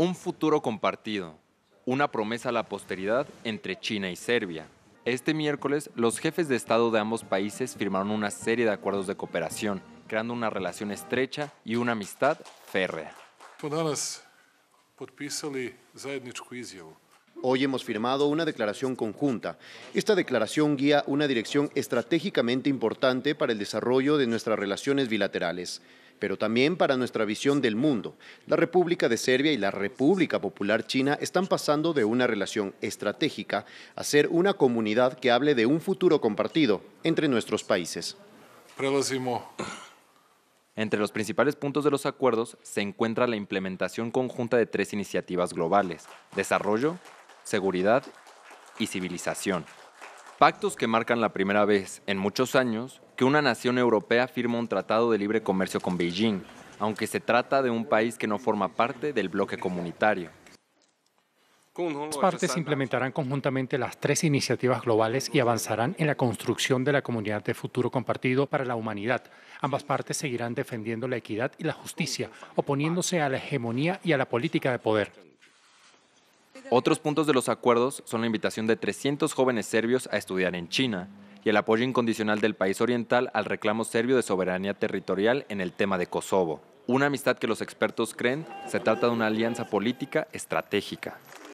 Un futuro compartido, una promesa a la posteridad entre China y Serbia. Este miércoles, los jefes de Estado de ambos países firmaron una serie de acuerdos de cooperación, creando una relación estrecha y una amistad férrea. Hoy hemos firmado una declaración conjunta. Esta declaración guía una dirección estratégicamente importante para el desarrollo de nuestras relaciones bilaterales pero también para nuestra visión del mundo. La República de Serbia y la República Popular China están pasando de una relación estratégica a ser una comunidad que hable de un futuro compartido entre nuestros países. Entre los principales puntos de los acuerdos se encuentra la implementación conjunta de tres iniciativas globales, desarrollo, seguridad y civilización. Pactos que marcan la primera vez en muchos años que una nación europea firma un tratado de libre comercio con Beijing, aunque se trata de un país que no forma parte del bloque comunitario. Las partes implementarán conjuntamente las tres iniciativas globales y avanzarán en la construcción de la comunidad de futuro compartido para la humanidad. Ambas partes seguirán defendiendo la equidad y la justicia, oponiéndose a la hegemonía y a la política de poder. Otros puntos de los acuerdos son la invitación de 300 jóvenes serbios a estudiar en China, y el apoyo incondicional del país oriental al reclamo serbio de soberanía territorial en el tema de Kosovo. Una amistad que los expertos creen se trata de una alianza política estratégica.